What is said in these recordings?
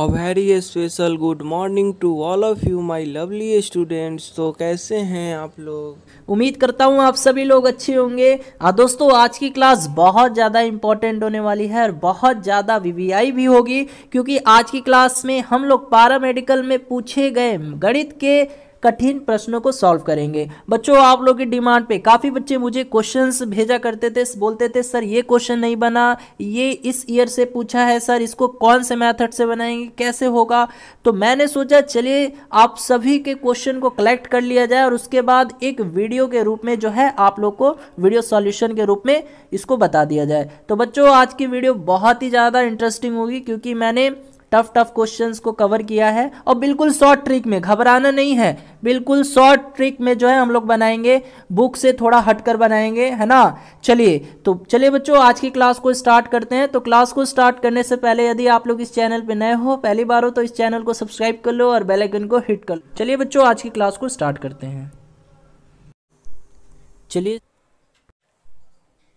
a very special good morning to all of you my lovely students तो कैसे हैं आप लोग उम्मीद करता हूँ आप सभी लोग अच्छे होंगे दोस्तों आज की क्लास बहुत ज़्यादा इंपॉर्टेंट होने वाली है और बहुत ज़्यादा आई भी होगी क्योंकि आज की क्लास में हम लोग पारा मेडिकल में पूछे गए गणित के कठिन प्रश्नों को सॉल्व करेंगे बच्चों आप लोग की डिमांड पे काफ़ी बच्चे मुझे क्वेश्चंस भेजा करते थे बोलते थे सर ये क्वेश्चन नहीं बना ये इस ईयर से पूछा है सर इसको कौन से मैथड से बनाएंगे कैसे होगा तो मैंने सोचा चलिए आप सभी के क्वेश्चन को कलेक्ट कर लिया जाए और उसके बाद एक वीडियो के रूप में जो है आप लोग को वीडियो सॉल्यूशन के रूप में इसको बता दिया जाए तो बच्चों आज की वीडियो बहुत ही ज़्यादा इंटरेस्टिंग होगी क्योंकि मैंने टफ टफ क्वेश्चंस को कवर किया है और बिल्कुल शॉर्ट ट्रिक में घबराना नहीं है बिल्कुल शॉर्ट ट्रिक में जो है हम लोग बनाएंगे बुक से थोड़ा हटकर बनाएंगे है ना चलिए तो चलिए बच्चों आज की क्लास को स्टार्ट करते हैं तो क्लास को स्टार्ट करने से पहले यदि आप लोग इस चैनल पर नए हो पहली बार हो तो इस चैनल को सब्सक्राइब कर लो और बेलाइकन को हिट कर लो चलिए बच्चों आज की क्लास को स्टार्ट करते हैं चलिए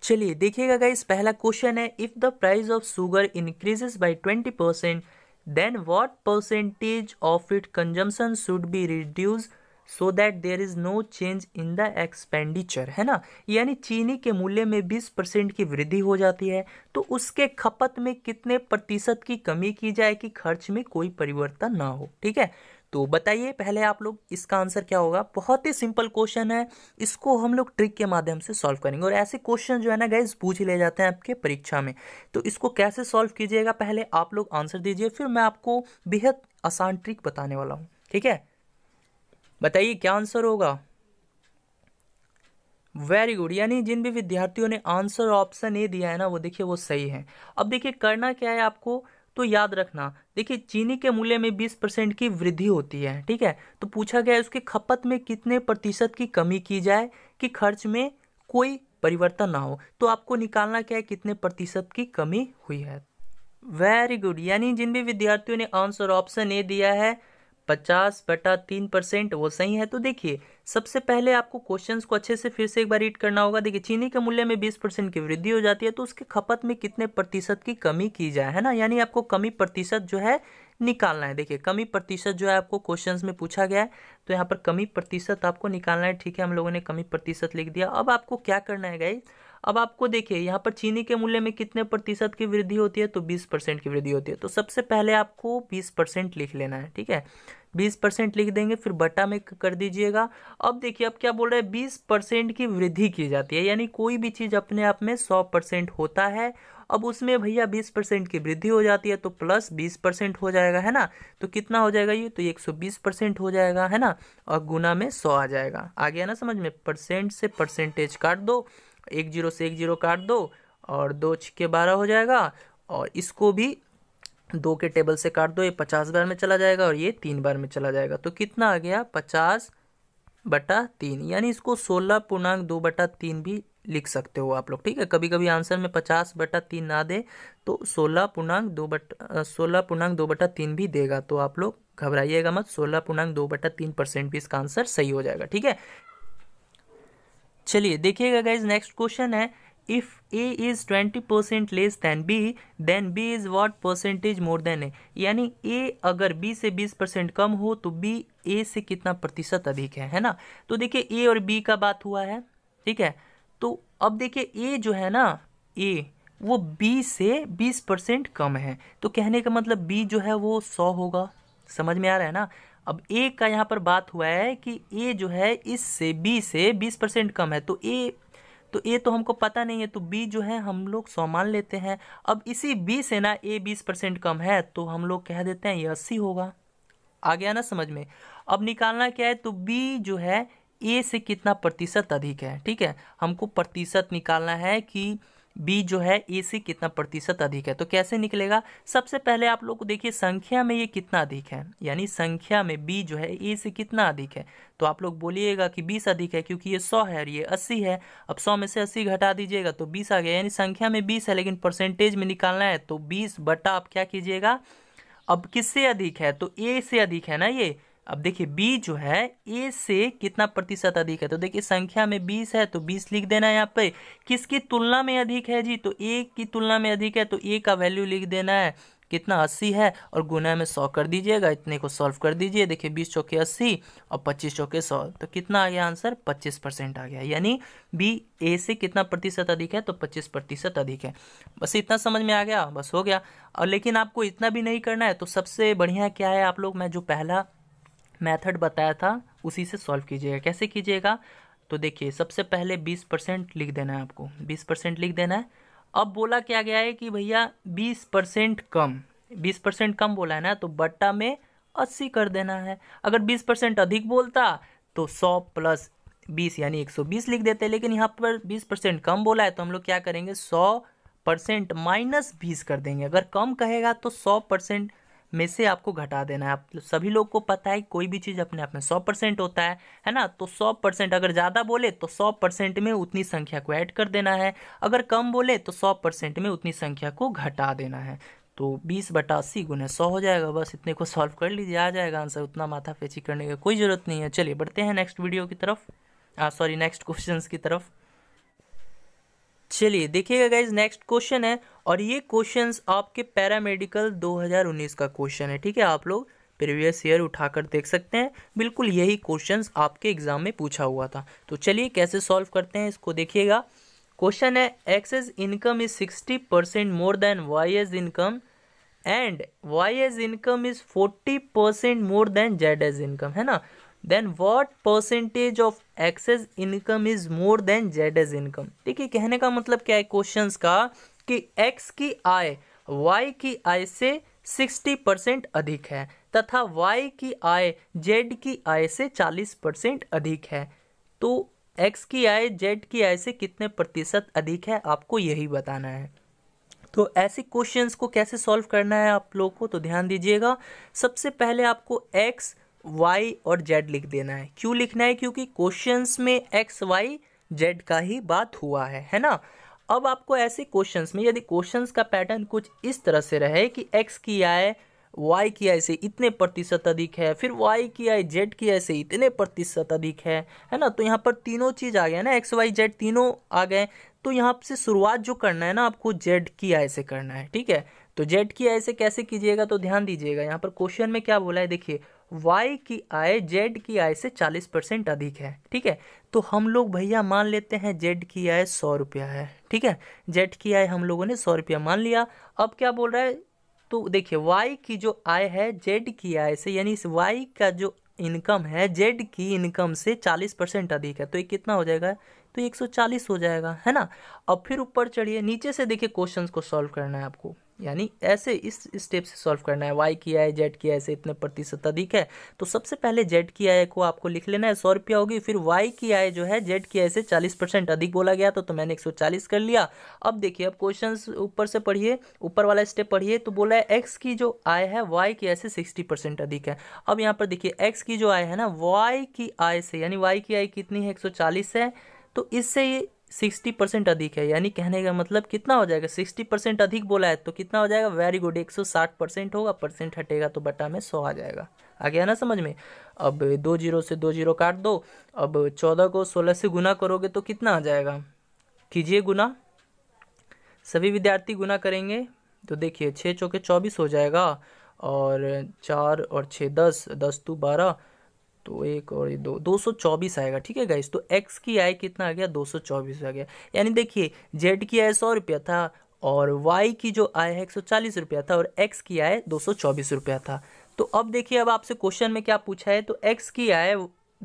चलिए देखिएगा इस पहला क्वेश्चन है if the price of sugar increases by twenty percent then what percentage of its consumption should be reduced so that there is no change in the expenditure है ना यानी चीनी के मूल्य में बीस परसेंट की वृद्धि हो जाती है तो उसके खपत में कितने प्रतिशत की कमी की जाए कि खर्च में कोई परिवर्तन ना हो ठीक है तो बताइए पहले आप लोग इसका आंसर क्या होगा बहुत ही सिंपल क्वेश्चन है इसको हम लोग ट्रिक के माध्यम से सॉल्व करेंगे और ऐसे क्वेश्चन जो है ना गाइज पूछ ले जाते हैं आपके परीक्षा में तो इसको कैसे सॉल्व कीजिएगा पहले आप लोग आंसर दीजिए फिर मैं आपको बेहद आसान ट्रिक बताने वाला हूँ ठीक है बताइए क्या आंसर होगा वेरी गुड यानी जिन भी विद्यार्थियों ने आंसर ऑप्शन ए दिया है ना वो देखिए वो सही है अब देखिए करना क्या है आपको तो याद रखना देखिए चीनी के मूल्य में बीस परसेंट की वृद्धि होती है ठीक है तो पूछा गया है उसके खपत में कितने प्रतिशत की कमी की जाए कि खर्च में कोई परिवर्तन ना हो तो आपको निकालना क्या है कितने प्रतिशत की कमी हुई है वेरी गुड यानी जिन भी विद्यार्थियों ने आंसर ऑप्शन ए दिया है पचास बटा तीन परसेंट वो सही है तो देखिए सबसे पहले आपको क्वेश्चंस को अच्छे से फिर से एक बार रीड करना होगा देखिए चीनी के मूल्य में बीस परसेंट की वृद्धि हो जाती है तो उसके खपत में कितने प्रतिशत की कमी की जाए है ना यानी आपको कमी प्रतिशत जो है निकालना है देखिए कमी प्रतिशत जो है आपको क्वेश्चंस में पूछा गया है तो यहाँ पर कमी प्रतिशत आपको निकालना है ठीक है हम लोगों ने कमी प्रतिशत लिख दिया अब आपको क्या करना है गाइज अब आपको देखिए यहाँ पर चीनी के मूल्य में कितने प्रतिशत की वृद्धि होती है तो बीस परसेंट की वृद्धि होती है तो सबसे पहले आपको बीस परसेंट लिख लेना है ठीक है बीस परसेंट लिख देंगे फिर बटा में कर दीजिएगा अब देखिए अब क्या बोल रहे हैं बीस परसेंट की वृद्धि की जाती है यानी कोई भी चीज़ अपने आप में सौ परसेंट होता है अब उसमें भैया बीस परसेंट की वृद्धि हो जाती है तो प्लस बीस परसेंट हो जाएगा है ना तो कितना हो जाएगा ये तो एक सौ बीस परसेंट हो जाएगा है ना और गुना में सौ आ जाएगा आ गया ना समझ में परसेंट से परसेंटेज काट दो एक जीरो से एक जीरो काट दो और दो छिक्के बारह हो जाएगा और इसको भी दो के टेबल से काट दो ये पचास बार में चला जाएगा और ये तीन बार में चला जाएगा तो कितना आ गया पचास बटा तीन यानी इसको सोलह पूर्णांक दो बटा तीन भी लिख सकते हो आप लोग ठीक है कभी कभी आंसर में पचास बटा तीन ना दे तो सोलह पूर्णांक दो बटा सोलह पूर्णांक दो बटा तीन भी देगा तो आप लोग घबराइएगा मत सोलह पूर्णांक दो बटा तीन परसेंट भी इसका आंसर सही हो जाएगा ठीक है चलिए देखिएगा गाइज नेक्स्ट क्वेश्चन है if A is twenty percent less than B then B is what percentage more than A यानी ए अगर बी से बीस परसेंट कम हो तो बी ए से कितना प्रतिशत अधिक है है ना तो देखिए ए और बी का बात हुआ है ठीक है तो अब देखिए ए जो है ना ए वो बी से बीस परसेंट कम है तो कहने का मतलब बी जो है वो सौ होगा समझ में आ रहा है ना अब ए का यहाँ पर बात हुआ है कि ए जो है इससे बी से बीस परसेंट कम है तो ए तो ए तो हमको पता नहीं है तो बी जो है हम लोग सौ मान लेते हैं अब इसी बी से ना ए बीस परसेंट कम है तो हम लोग कह देते हैं ये अस्सी होगा आ गया ना समझ में अब निकालना क्या है तो बी जो है ए से कितना प्रतिशत अधिक है ठीक है हमको प्रतिशत निकालना है कि बी जो है ए से कितना प्रतिशत अधिक है तो कैसे निकलेगा सबसे पहले आप लोग को देखिए संख्या में ये कितना अधिक है यानी संख्या में बी जो है ए से कितना अधिक है तो आप लोग बोलिएगा कि बीस अधिक है क्योंकि ये सौ है और ये अस्सी है अब सौ में से अस्सी घटा दीजिएगा तो बीस आ गया यानी संख्या में बीस है लेकिन परसेंटेज में निकालना है तो बीस बटा आप क्या कीजिएगा अब किससे अधिक है तो ए से अधिक है ना ये अब देखिए बी जो है ए से कितना प्रतिशत अधिक है तो देखिए संख्या में बीस है तो बीस लिख देना है यहाँ पे किसकी तुलना में अधिक है जी तो ए की तुलना में अधिक है तो ए का वैल्यू लिख देना है कितना अस्सी है और गुना में सौ कर दीजिएगा इतने को सॉल्व कर दीजिए देखिए बीस चौके अस्सी और पच्चीस चौके सौ तो कितना आ गया आंसर पच्चीस परसेंट आ गया यानी बी ए से कितना प्रतिशत अधिक है तो पच्चीस प्रतिशत अधिक है बस इतना समझ में आ गया बस हो गया और लेकिन आपको इतना भी नहीं करना है तो सबसे बढ़िया क्या है आप लोग मैं जो पहला मेथड बताया था उसी से सॉल्व कीजिएगा कैसे कीजिएगा तो देखिए सबसे पहले बीस परसेंट लिख देना है आपको बीस परसेंट लिख देना है अब बोला क्या गया है कि भैया बीस परसेंट कम बीस परसेंट कम बोला है ना तो बट्टा में अस्सी कर देना है अगर बीस परसेंट अधिक बोलता तो सौ प्लस बीस यानी एक सौ बीस लिख देते लेकिन यहाँ पर बीस परसेंट कम बोला है तो हम लोग क्या करेंगे सौ परसेंट माइनस बीस कर देंगे अगर कम कहेगा तो सौ परसेंट में से आपको घटा देना है आप सभी लोग को पता है कोई भी चीज़ अपने आप में सौ परसेंट होता है है ना तो सौ परसेंट अगर ज़्यादा बोले तो सौ परसेंट में उतनी संख्या को ऐड कर देना है अगर कम बोले तो सौ परसेंट में उतनी संख्या को घटा देना है तो बीस बटा अस्सी गुना सौ हो जाएगा बस इतने को सॉल्व कर लीजिए आ जाएगा आंसर उतना माथा फेची करने की कोई ज़रूरत नहीं है चलिए बढ़ते हैं नेक्स्ट वीडियो की तरफ सॉरी नेक्स्ट क्वेश्चन की तरफ चलिए देखिएगा गाइज नेक्स्ट क्वेश्चन है और ये क्वेश्चन आपके पैरामेडिकल 2019 का क्वेश्चन है ठीक है आप लोग प्रीवियस ईयर उठाकर देख सकते हैं बिल्कुल यही क्वेश्चन आपके एग्जाम में पूछा हुआ था तो चलिए कैसे सॉल्व करते हैं इसको देखिएगा क्वेश्चन है X's income is sixty percent more than Y's income and Y's income is forty percent more than जेड एज इनकम है ना then what percentage of X's income is more than जेड एज इनकम ठीक है कहने का मतलब क्या है क्वेश्चन का कि एक्स की आय वाई की आय से सिक्सटी परसेंट अधिक है तथा वाई की आय जेड की आय से चालीस परसेंट अधिक है तो एक्स की आय जेड की आय से कितने प्रतिशत अधिक है आपको यही बताना है तो ऐसे क्वेश्चंस को कैसे सॉल्व करना है आप लोग को तो ध्यान दीजिएगा सबसे पहले आपको एक्स वाई और जेड लिख देना है क्यों लिखना है क्योंकि क्वेश्चंस में एक्स वाई जेड का ही बात हुआ है है ना अब आपको ऐसे क्वेश्चंस में यदि क्वेश्चंस का पैटर्न कुछ इस तरह से रहे कि एक्स की आय वाई की आई से इतने प्रतिशत अधिक है फिर वाई की आई जेड की आई से इतने प्रतिशत अधिक है है ना तो यहाँ पर तीनों चीज़ आ गया ना एक्स वाई जेड तीनों आ गए तो यहाँ से शुरुआत जो करना है ना आपको जेड की आई से करना है ठीक है तो जेड की आई से कैसे कीजिएगा तो ध्यान दीजिएगा यहाँ पर क्वेश्चन में क्या बोला है देखिए वाई की आय जेड की आय से चालीस परसेंट अधिक है ठीक है तो हम लोग भैया मान लेते हैं जेड की आय सौ रुपया है ठीक है जेड की आय हम लोगों ने सौ रुपया मान लिया अब क्या बोल रहा है तो देखिए वाई की जो आय है जेड की आय से यानी इस वाई का जो इनकम है जेड की इनकम से चालीस परसेंट अधिक है तो ये कितना हो जाएगा तो 140 हो जाएगा है ना अब फिर ऊपर चढ़िए नीचे से देखिए क्वेश्चन को सॉल्व करना है आपको यानी ऐसे इस स्टेप से सॉल्व करना है वाई की आय जेड की आय से इतने प्रतिशत अधिक है तो सबसे पहले जेड की आय को आपको लिख लेना है सौ रुपया होगी फिर वाई की आय जो है जेड की आय से चालीस परसेंट अधिक बोला गया तो, तो मैंने एक सौ चालीस कर लिया अब देखिए अब क्वेश्चन ऊपर से पढ़िए ऊपर वाला स्टेप पढ़िए तो बोला है एक्स की जो आय है वाई की आय से सिक्सटी परसेंट अधिक है अब यहाँ पर देखिए एक्स की जो आय है ना वाई की आय से यानी वाई की आय कितनी है एक सौ चालीस है तो इससे ये सिक्सटी परसेंट अधिक है यानी कहने का मतलब कितना हो जाएगा सिक्सटी परसेंट अधिक बोला है तो कितना हो जाएगा वेरी गुड एक सौ साठ परसेंट होगा परसेंट हटेगा तो बटा में सौ आ जाएगा आ गया ना समझ में अब दो जीरो से दो जीरो काट दो अब चौदह को सोलह से गुना करोगे तो कितना आ जाएगा कीजिए गुना सभी विद्यार्थी गुना करेंगे तो देखिए छः चौके चौबीस हो जाएगा और चार और छः दस दस टू बारह तो एक और ये दो दो सौ चौबीस आएगा ठीक है गाइस तो एक्स की आय कितना आ गया दो सौ चौबीस आ गया यानी देखिए जेड की आय सौ रुपया था और वाई की जो आय है एक सौ चालीस रुपया था और एक्स की आय दो सौ चौबीस रुपया था तो अब देखिए अब आपसे क्वेश्चन में क्या पूछा है तो एक्स की आय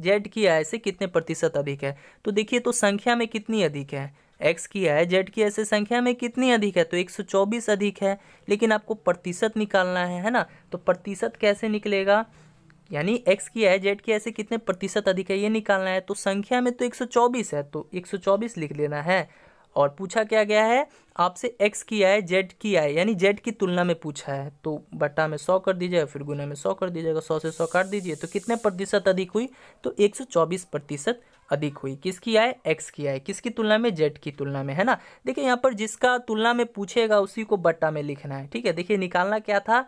जेड की आय से कितने प्रतिशत अधिक है तो देखिए तो संख्या में कितनी अधिक है एक्स की आय जेड की आय से संख्या में कितनी अधिक है तो 124 अधिक है लेकिन आपको प्रतिशत निकालना है है ना तो प्रतिशत कैसे निकलेगा यानी एक्स की है जेड की ऐसे कितने प्रतिशत अधिक है ये निकालना है तो संख्या में तो 124 है तो 124 लिख लेना है और पूछा क्या गया है आपसे एक्स की आय जेड की आय यानी जेड की तुलना में पूछा है तो बट्टा में सौ कर दीजिएगा फिर गुना में सौ कर दीजिएगा सौ से सौ काट दीजिए तो कितने प्रतिशत अधिक हुई तो 124 प्रतिशत अधिक हुई किसकी आय एक्स की आय किसकी तुलना में जेड की तुलना में है ना देखिए यहाँ पर जिसका तुलना में पूछेगा उसी को बट्टा में लिखना है ठीक है देखिए निकालना क्या था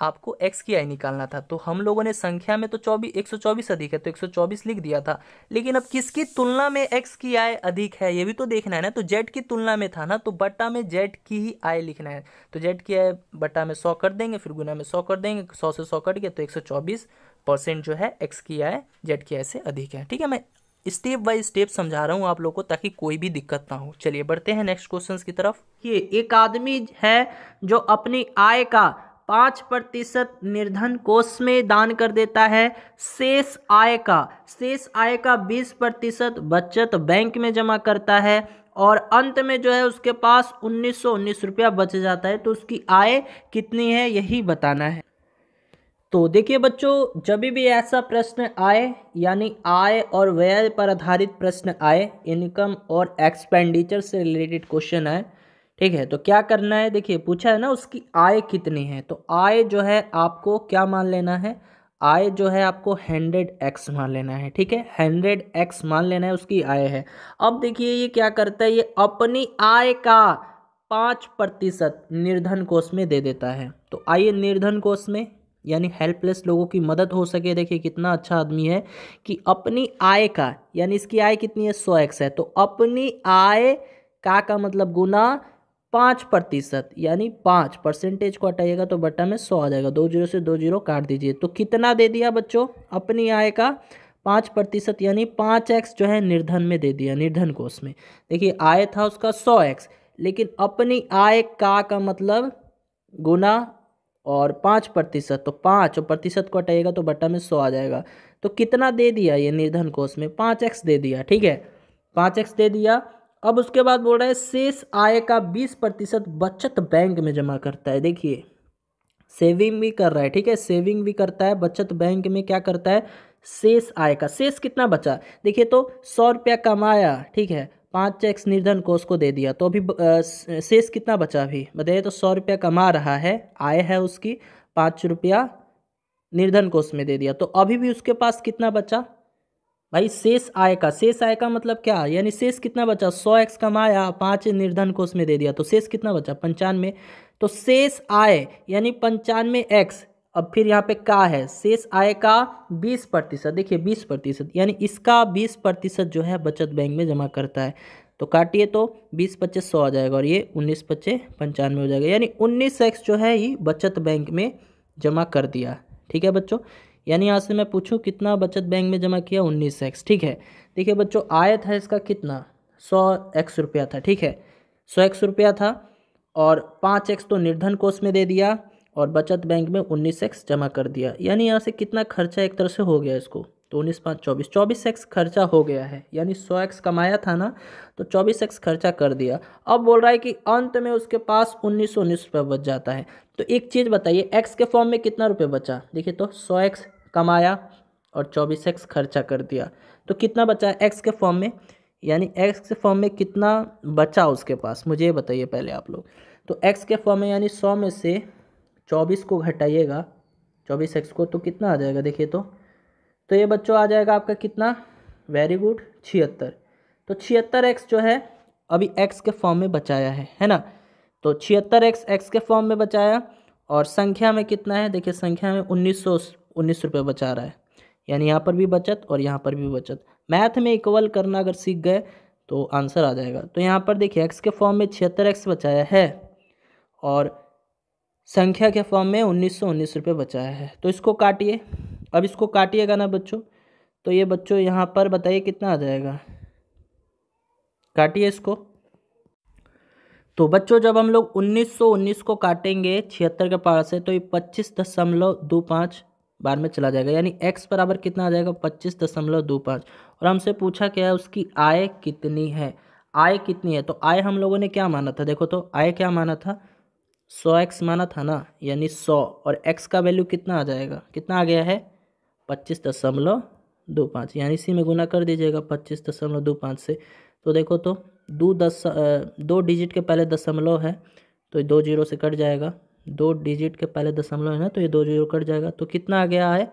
आपको एक्स की आई निकालना था तो हम लोगों ने संख्या में तो चौबीस एक सौ चौबीस अधिक है तो एक सौ चौबीस लिख दिया था लेकिन अब किसकी तुलना में एक्स की आय अधिक है ये भी तो देखना है ना तो जेड की तुलना में था ना तो बट्टा में जेड की ही आय लिखना है तो जेड की आय बट्टा में सौ कर देंगे फिर गुना में सौ कर देंगे सौ से सौ कट गया तो एक सौ चौबीस परसेंट जो है एक्स की आय जेड की आय से अधिक है ठीक है मैं स्टेप बाय स्टेप समझा रहा हूँ आप लोग को ताकि कोई भी दिक्कत ना हो चलिए बढ़ते हैं नेक्स्ट क्वेश्चन की तरफ ये एक आदमी है जो अपनी आय का पाँच प्रतिशत निर्धन कोष में दान कर देता है शेष आय का शेष आय का बीस प्रतिशत बचत बैंक में जमा करता है और अंत में जो है उसके पास उन्नीस सौ उन्नीस रुपया बच जाता है तो उसकी आय कितनी है यही बताना है तो देखिए बच्चों जब भी ऐसा प्रश्न आए यानी आय और व्यय पर आधारित प्रश्न आए इनकम और एक्सपेंडिचर से रिलेटेड क्वेश्चन आए ठीक है तो क्या करना है देखिए पूछा है ना उसकी आय कितनी है तो आय जो है आपको क्या मान लेना है आय जो है आपको हंड्रेड एक्स मान लेना है ठीक है हंड्रेड एक्स मान लेना है उसकी आय है अब देखिए ये क्या करता है ये अपनी आय का पाँच प्रतिशत निर्धन कोष में दे देता है तो आइए निर्धन कोष में यानी हेल्पलेस लोगों की मदद हो सके देखिए कितना अच्छा आदमी है कि अपनी आय का यानी इसकी आय कितनी है सौ एक्स है तो अपनी आय का का मतलब गुना पाँच प्रतिशत यानी पाँच परसेंटेज को हटाइएगा तो बट्टा में सौ आ जाएगा दो जीरो से दो जीरो काट दीजिए तो कितना दे दिया बच्चों अपनी आय का पाँच प्रतिशत यानी पाँच एक्स जो है निर्धन में दे दिया निर्धन कोष में देखिए आय था उसका सौ एक्स लेकिन अपनी आय का का मतलब गुना और पाँच प्रतिशत तो पाँच और प्रतिशत को हटाइएगा तो बट्टा में सौ आ जाएगा तो कितना दे दिया ये निर्धन कोष में पाँच एक्स दे दिया ठीक है पाँच एक्स दे दिया अब उसके बाद बोल रहा है शेष आय का बीस प्रतिशत बचत बैंक में जमा करता है देखिए सेविंग भी कर रहा है ठीक है सेविंग भी करता है बचत बैंक में क्या करता है शेष आय का शेष कितना बचा देखिए तो सौ रुपया कमाया ठीक है पाँच चेक्स निर्धन कोष को दे दिया तो अभी शेष कितना बचा अभी बताइए तो सौ रुपया कमा रहा है आय है उसकी पाँच रुपया निर्धन कोष में दे दिया तो अभी भी उसके पास कितना बचा भाई शेष आय का शेष आय का मतलब क्या यानी शेष कितना बचा सौ एक्स कमाया पाँच निर्धन कोष में दे दिया तो शेष कितना बचा पंचानवे तो शेष आय यानी पंचानवे एक्स अब फिर यहाँ पे का है शेष आय का बीस प्रतिशत देखिए बीस प्रतिशत यानी इसका बीस प्रतिशत जो है बचत बैंक में जमा करता है तो काटिए तो बीस पच्चीस सौ आ जाएगा और ये उन्नीस पच्चीस पंचानवे हो जाएगा यानी उन्नीस एक्स जो है ये बचत बैंक में जमा कर दिया ठीक है बच्चों यानी यहाँ से मैं पूछूँ कितना बचत बैंक में जमा किया उन्नीस एक्स ठीक है देखिए बच्चों आया था इसका कितना सौ एक्स रुपया था ठीक है सौ एक्स रुपया था और पाँच एक्स तो निर्धन कोष में दे दिया और बचत बैंक में उन्नीस एक्स जमा कर दिया यानी यहाँ से कितना खर्चा एक तरह से हो गया इसको तो उन्नीस पाँच चौबीस चौबीस एक्स खर्चा हो गया है यानी सौ एक्स कमाया था ना तो चौबीस एक्स खर्चा कर दिया अब बोल रहा है कि अंत में उसके पास उन्नीस सौ उन्नीस रुपये बच जाता है तो एक चीज़ बताइए एक्स के फॉर्म में कितना रुपये बचा देखिए तो सौ एक्स कमाया और चौबीस एक्स खर्चा कर दिया तो कितना बचा एक्स के फॉर्म में यानी एक्स के फॉर्म में कितना बचा उसके पास मुझे ये बताइए पहले आप लोग तो एक्स के फॉर्म में यानी सौ में से चौबीस को घटाइएगा चौबीस एक्स को तो कितना आ जाएगा देखिए तो तो ये बच्चों आ जाएगा आपका कितना वेरी गुड छिहत्तर तो छिहत्तर एक्स जो है अभी एक्स के फॉर्म में बचाया है है ना तो छिहत्तर एक्स एक्स के फॉर्म में बचाया और संख्या में कितना है देखिए संख्या में उन्नीस सौ उन्नीस रुपये बचा रहा है यानी यहाँ पर भी बचत और यहाँ पर भी बचत मैथ में इक्वल करना अगर सीख गए तो आंसर आ जाएगा तो यहाँ पर देखिए एक्स के फॉर्म में छिहत्तर एक्स बचाया है और संख्या के फॉर्म में उन्नीस सौ उन्नीस रुपये बचाया है तो इसको काटिए अब इसको काटिएगा ना बच्चों तो ये बच्चों यहाँ पर बताइए कितना आ जाएगा काटिए इसको तो बच्चों जब हम लोग 1919 को काटेंगे छिहत्तर के पार से तो ये पच्चीस दशमलव दो पाँच बार में चला जाएगा यानी x बराबर कितना आ जाएगा पच्चीस दशमलव दो पाँच और हमसे पूछा क्या है उसकी आय कितनी है आय कितनी है तो आय हम लोगों ने क्या माना था देखो तो आय क्या माना था सौ एक्स माना था ना यानी सौ और एक्स का वैल्यू कितना आ जाएगा कितना आ गया है पच्चीस दशमलव दो पाँच यानी इसी में गुना कर दीजिएगा पच्चीस दशमलव दो पाँच से तो देखो तो दो दस दो डिजिट के पहले दशमलव है तो दो जीरो से कट जाएगा दो डिजिट के पहले दशमलव है ना तो ये दो जीरो कट जाएगा तो कितना आ गया है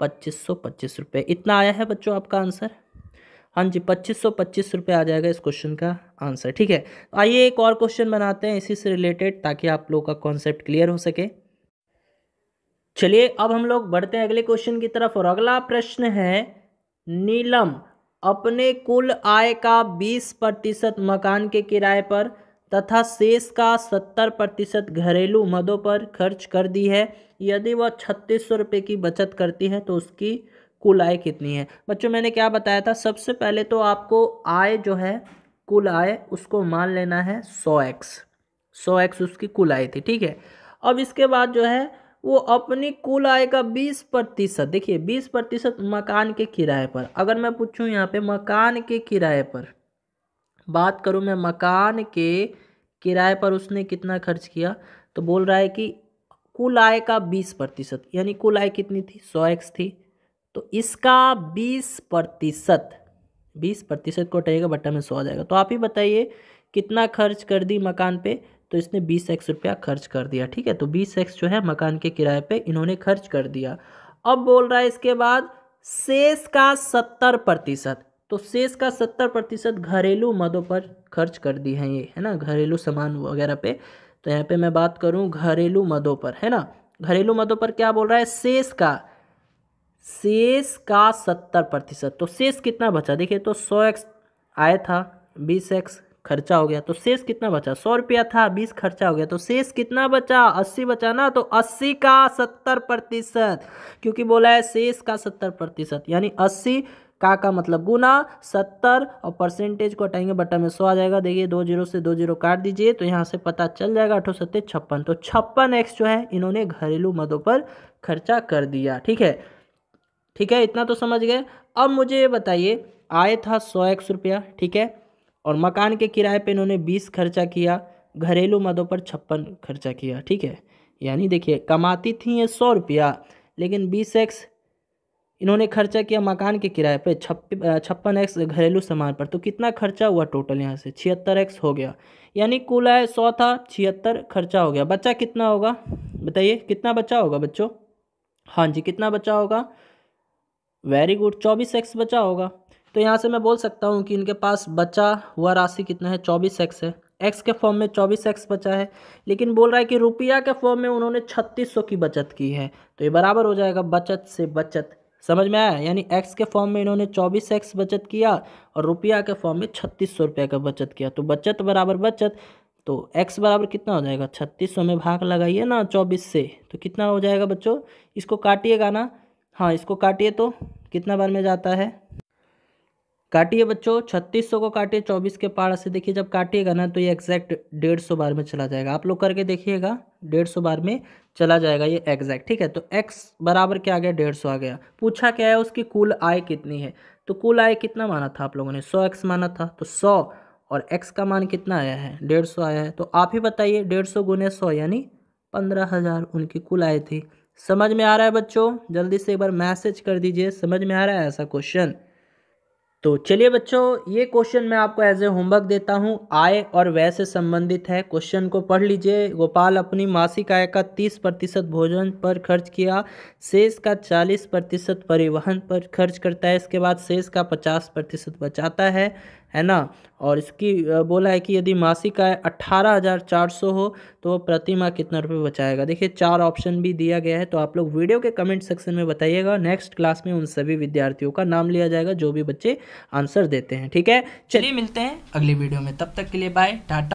पच्चीस सौ पच्चीस रुपये इतना आया है बच्चों आपका आंसर हाँ जी पच्चीस सौ पच्चीस रुपये आ जाएगा इस क्वेश्चन का आंसर ठीक है आइए एक और क्वेश्चन बनाते हैं इसी से रिलेटेड ताकि आप लोगों का कॉन्सेप्ट क्लियर हो सके चलिए अब हम लोग बढ़ते हैं अगले क्वेश्चन की तरफ और अगला प्रश्न है नीलम अपने कुल आय का 20 प्रतिशत मकान के किराए पर तथा शेष का 70 प्रतिशत घरेलू मदों पर खर्च कर दी है यदि वह छत्तीस सौ रुपये की बचत करती है तो उसकी कुल आय कितनी है बच्चों मैंने क्या बताया था सबसे पहले तो आपको आय जो है कुल आय उसको मान लेना है सौ एक्स सौ एक्स उसकी कुल आय थी ठीक है अब इसके बाद जो है वो अपनी कुल आय का बीस प्रतिशत देखिए बीस प्रतिशत मकान के किराए पर अगर मैं पूछूं यहाँ पे मकान के किराए पर बात करूँ मैं मकान के किराए पर उसने कितना खर्च किया तो बोल रहा है कि कुल आय का बीस प्रतिशत यानी कुल आय कितनी थी सौ एक्स थी तो इसका बीस प्रतिशत बीस प्रतिशत को हटेगा बट्टा में सौ आ जाएगा तो आप ही बताइए कितना खर्च कर दी मकान पर तो इसने बीस एक्स रुपया खर्च कर दिया ठीक है तो बीस एक्स जो है मकान के किराए पर इन्होंने खर्च कर दिया अब बोल रहा है इसके बाद शेष का सत्तर प्रतिशत तो शेष का सत्तर प्रतिशत घरेलू मदों पर खर्च कर दी है ये है ना घरेलू सामान वगैरह पे तो यहाँ पे मैं बात करूँ घरेलू मदों पर है ना घरेलू मदों पर क्या बोल रहा है शेष का शेष का सत्तर प्रतिशत तो शेष कितना बचा देखिए तो सौ एक्स आया था बीस एक्स खर्चा हो गया तो शेष कितना बचा सौ रुपया था बीस खर्चा हो गया तो शेष कितना बचा अस्सी बचा ना तो अस्सी का सत्तर प्रतिशत क्योंकि बोला है शेष का सत्तर प्रतिशत यानी अस्सी का का मतलब गुना सत्तर और परसेंटेज को हटाएंगे बटा में सौ आ जाएगा देखिए दो जीरो से दो जीरो काट दीजिए तो यहाँ से पता चल जाएगा अठो सत्ते छप्पन तो छप्पन एक्स जो है इन्होंने घरेलू मदों पर खर्चा कर दिया ठीक है ठीक है इतना तो समझ गए अब मुझे ये बताइए आए था सौ एक्स रुपया ठीक है और मकान के किराए पे इन्होंने बीस खर्चा किया घरेलू मदों पर छप्पन खर्चा किया ठीक है यानी देखिए कमाती थी ये सौ रुपया लेकिन बीस एक्स इन्होंने खर्चा किया मकान के किराए पे छप्प छप्पन एक्स घरेलू सामान पर तो कितना खर्चा हुआ टोटल यहाँ से छिहत्तर एक्स हो गया यानी कुल आय सौ था छिहत्तर खर्चा हो गया बच्चा कितना होगा बताइए कितना बच्चा होगा बच्चों हाँ जी कितना बच्चा होगा वेरी गुड चौबीस एक्स बचा होगा तो यहाँ से मैं बोल सकता हूँ कि इनके पास बचा हुआ राशि कितना है चौबीस एक्स है एक्स के फॉर्म में चौबीस एक्स बचा है लेकिन बोल रहा है कि रुपया के फॉर्म में उन्होंने छत्तीस सौ की बचत की है तो ये बराबर हो जाएगा बचत से बचत समझ में आया यानी एक्स के फॉर्म में इन्होंने चौबीस एक्स बचत किया और रुपया के फॉर्म में छत्तीस सौ रुपये का बचत किया तो बचत बराबर बचत तो एक्स बराबर कितना हो जाएगा छत्तीस सौ में भाग लगाइए ना चौबीस से तो कितना हो जाएगा बच्चों इसको काटिएगा ना हाँ इसको काटिए तो कितना बार में जाता है काटिए बच्चों 3600 को काटिए 24 के पहाड़ से देखिए जब काटिएगा ना तो ये एग्जैक्ट डेढ़ सौ बार में चला जाएगा आप लोग करके देखिएगा डेढ़ सौ बार में चला जाएगा ये एग्जैक्ट ठीक है तो एक्स बराबर क्या आ गया डेढ़ सौ आ गया पूछा क्या है उसकी कुल आय कितनी है तो कुल आय कितना माना था आप लोगों ने सौ एक्स माना था तो सौ और एक्स का मान कितना आया है डेढ़ सौ आया है तो आप ही बताइए डेढ़ सौ गुने सौ यानी पंद्रह हज़ार उनकी कुल आय थी समझ में आ रहा है बच्चों जल्दी से एक बार मैसेज कर दीजिए समझ में आ रहा है ऐसा क्वेश्चन तो चलिए बच्चों ये क्वेश्चन मैं आपको एज ए होमवर्क देता हूँ आय और व्यय से संबंधित है क्वेश्चन को पढ़ लीजिए गोपाल अपनी मासिक आय का 30 प्रतिशत भोजन पर खर्च किया शेष का 40 प्रतिशत परिवहन पर खर्च करता है इसके बाद शेष का 50 प्रतिशत बचाता है है ना और इसकी बोला है कि यदि मासिक आय अट्ठारह हज़ार चार सौ हो तो वो प्रति माह कितना रुपये बचाएगा देखिए चार ऑप्शन भी दिया गया है तो आप लोग वीडियो के कमेंट सेक्शन में बताइएगा नेक्स्ट क्लास में उन सभी विद्यार्थियों का नाम लिया जाएगा जो भी बच्चे आंसर देते हैं ठीक है चलिए मिलते हैं अगली वीडियो में तब तक के लिए बाय टाटा